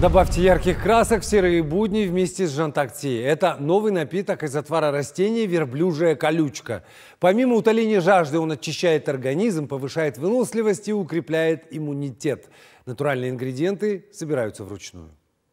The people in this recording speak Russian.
Добавьте ярких красок в серые будни вместе с жантакти. Это новый напиток из отвара растений верблюжья колючка. Помимо утоления жажды, он очищает организм, повышает выносливость и укрепляет иммунитет. Натуральные ингредиенты собираются вручную.